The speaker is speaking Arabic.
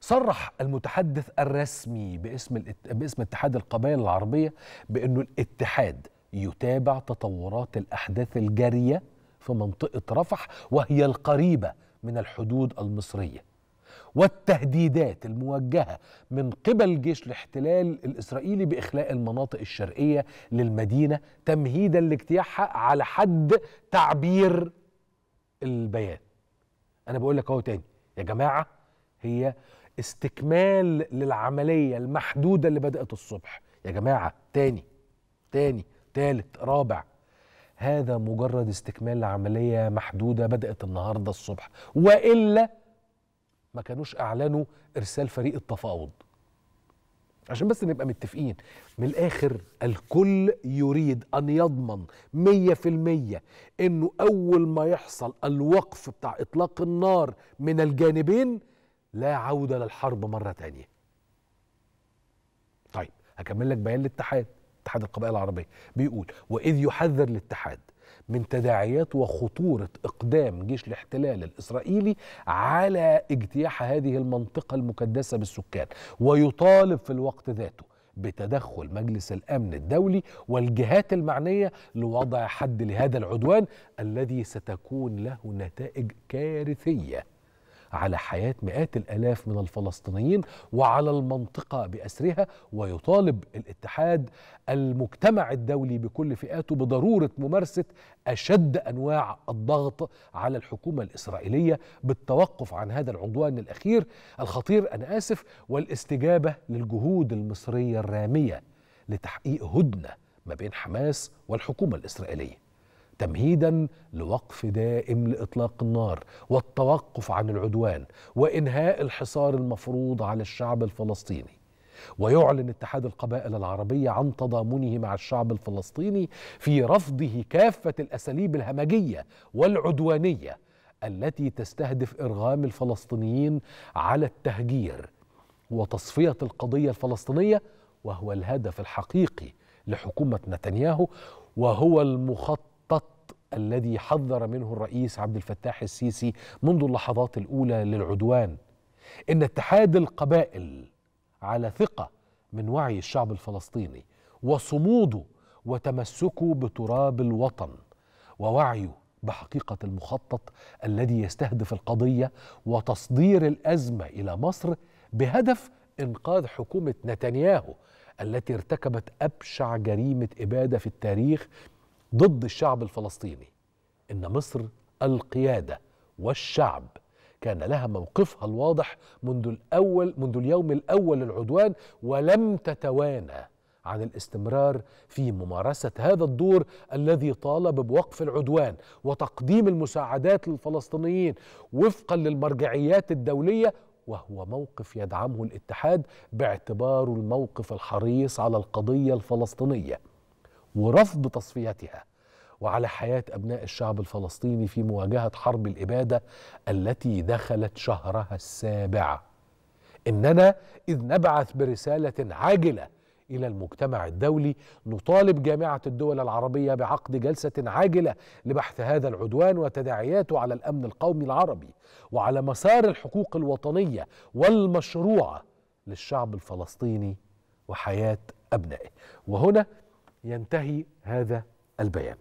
صرح المتحدث الرسمي باسم الات... باسم اتحاد القبائل العربيه بانه الاتحاد يتابع تطورات الاحداث الجاريه في منطقه رفح وهي القريبه من الحدود المصريه والتهديدات الموجهه من قبل جيش الاحتلال الاسرائيلي باخلاء المناطق الشرقيه للمدينه تمهيدا لاجتياحها على حد تعبير البيان انا بقول لك اهو تاني يا جماعه هي استكمال للعملية المحدودة اللي بدأت الصبح يا جماعة تاني تاني تالت رابع هذا مجرد استكمال لعملية محدودة بدأت النهاردة الصبح وإلا ما كانوش أعلنوا إرسال فريق التفاوض عشان بس نبقى متفقين من الآخر الكل يريد أن يضمن مية في المية أنه أول ما يحصل الوقف بتاع إطلاق النار من الجانبين لا عودة للحرب مرة تانية طيب هكمل لك بيان الاتحاد اتحاد القبائل العربية بيقول وإذ يحذر الاتحاد من تداعيات وخطورة إقدام جيش الاحتلال الإسرائيلي على اجتياح هذه المنطقة المكدسة بالسكان ويطالب في الوقت ذاته بتدخل مجلس الامن الدولي والجهات المعنيه لوضع حد لهذا العدوان الذي ستكون له نتائج كارثيه على حياة مئات الآلاف من الفلسطينيين وعلى المنطقة بأسرها ويطالب الاتحاد المجتمع الدولي بكل فئاته بضرورة ممارسة أشد أنواع الضغط على الحكومة الإسرائيلية بالتوقف عن هذا العدوان الأخير الخطير أنا آسف والاستجابة للجهود المصرية الرامية لتحقيق هدنة ما بين حماس والحكومة الإسرائيلية تمهيدا لوقف دائم لاطلاق النار والتوقف عن العدوان وانهاء الحصار المفروض على الشعب الفلسطيني ويعلن اتحاد القبائل العربية عن تضامنه مع الشعب الفلسطيني في رفضه كافة الأساليب الهمجية والعدوانية التي تستهدف إرغام الفلسطينيين على التهجير وتصفية القضية الفلسطينية وهو الهدف الحقيقي لحكومة نتنياهو وهو المخطط الذي حذر منه الرئيس عبد الفتاح السيسي منذ اللحظات الاولى للعدوان ان اتحاد القبائل على ثقه من وعي الشعب الفلسطيني وصموده وتمسكه بتراب الوطن ووعيه بحقيقه المخطط الذي يستهدف القضيه وتصدير الازمه الى مصر بهدف انقاذ حكومه نتنياهو التي ارتكبت ابشع جريمه اباده في التاريخ ضد الشعب الفلسطيني ان مصر القياده والشعب كان لها موقفها الواضح منذ الاول منذ اليوم الاول للعدوان ولم تتوانى عن الاستمرار في ممارسه هذا الدور الذي طالب بوقف العدوان وتقديم المساعدات للفلسطينيين وفقا للمرجعيات الدوليه وهو موقف يدعمه الاتحاد باعتباره الموقف الحريص على القضيه الفلسطينيه ورفض تصفيتها وعلى حياه ابناء الشعب الفلسطيني في مواجهه حرب الاباده التي دخلت شهرها السابع اننا اذ نبعث برساله عاجله الى المجتمع الدولي نطالب جامعه الدول العربيه بعقد جلسه عاجله لبحث هذا العدوان وتداعياته على الامن القومي العربي وعلى مسار الحقوق الوطنيه والمشروعه للشعب الفلسطيني وحياه ابنائه وهنا ينتهي هذا البيان